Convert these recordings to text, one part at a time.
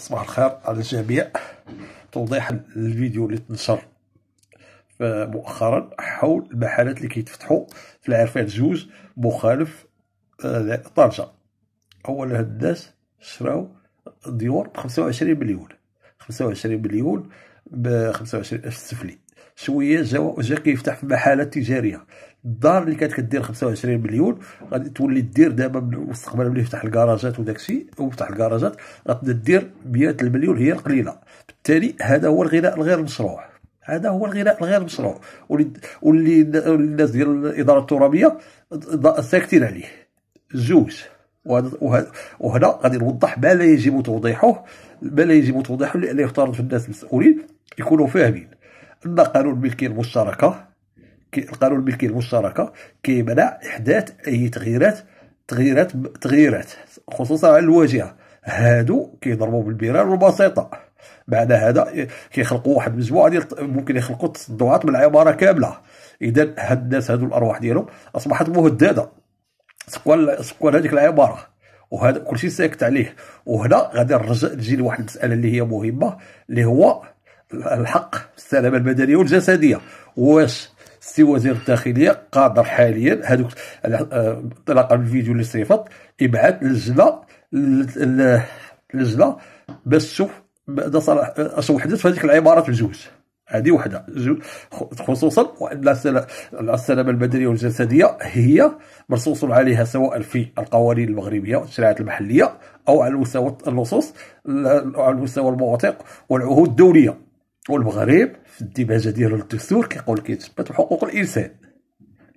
صباح الخير على الجميع توضيح الفيديو اللي تنشر مؤخرا حول المحلات اللي كيتفتحوا في العرفان جوج مخالف آه، طنجة اولا هاد الناس شراو ديور ب 25 مليون 25 مليون ب 25 الف سفلي شويه جا جا كيفتح محاله تجاريه الدار اللي كانت كدير 25 مليون غادي تولي دير دابا المستقبل ملي يفتح الكراجات وداك الشيء وفتح الكراجات غتبدا دير 100 المليون هي القليله بالتالي هذا هو الغناء الغير مشروع هذا هو الغناء الغير مشروع واللي الناس ديال الاداره الترابيه ساكتين عليه جوج وهنا غادي نوضح ما لا يجب توضيحه ما لا يجب توضيحه لان يفترض في الناس المسؤولين يكونوا فاهمين ان قانون الملكيه المشتركه القانون الملكيه المشتركه كيمنع احداث اي تغييرات تغييرات تغييرات خصوصا على الواجهه هادو كيضربوا بالبيران البسيطه بعد هذا كيخلقوا واحد المجموعه ديال ممكن يخلقوا تصدعات من العماره كامله اذا هاد الناس هادو الارواح ديالهم اصبحت مهدده سكوان سكوان هذيك العباره وهذا كلشي ساكت عليه وهنا غادي نرجع نجي لواحد المساله اللي هي مهمه اللي هو الحق السلامه المدنيه والجسديه واش السي وزير الداخليه قادر حاليا هذوك انطلاقا من الفيديو اللي صيفط يبعث لجنه لجنه باش تشوف ماذا صلاح اش وحدت في هذيك العبارات بجوج هذه وحده خصوصا وان السلامه المدنيه والجسديه هي مرصوص عليها سواء في القوانين المغربيه والشريعات المحليه او على مستوى النصوص على مستوى المواثيق والعهود الدوليه والمغرب في الديباجه ديالو للدستور كيقول كيتثبت حقوق الانسان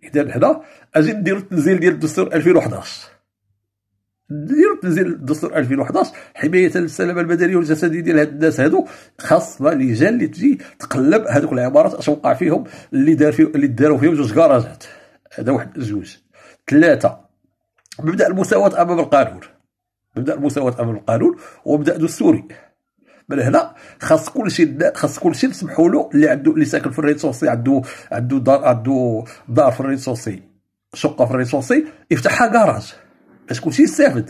اذا هنا اجي نديرو التنزيل ديال الدستور 2011 نديرو تنزيل الدستور 2011 حمايه للسلامه البدنيه والجسديه ديال هاد الناس هادو خاص لجان اللي تجي تقلب هذوك العمارات اش وقع فيهم اللي دار فيه اللي داروا فيهم جوج كراجات هذا واحد جوج ثلاثه مبدا المساواه امام القانون مبدا المساواه امام القانون ومبدا دستوري من هنا خاص كلشي خاص كلشي نسمحوا له اللي عنده اللي ساكن في الريسورسي عنده عنده دار عنده دار في الريسورسي شقه في الريسورسي يفتحها كراج باش كلشي يستافد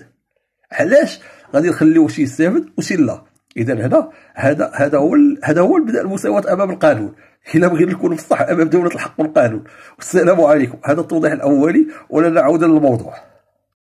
علاش غادي نخليو شي يستافد وشي لا اذا هنا هذا هذا هو هذا هو المبدا المساواه امام القانون الا بغينا نكونوا في الصح امام دوله الحق والقانون والسلام عليكم هذا التوضيح الاولي ولا نعود للموضوع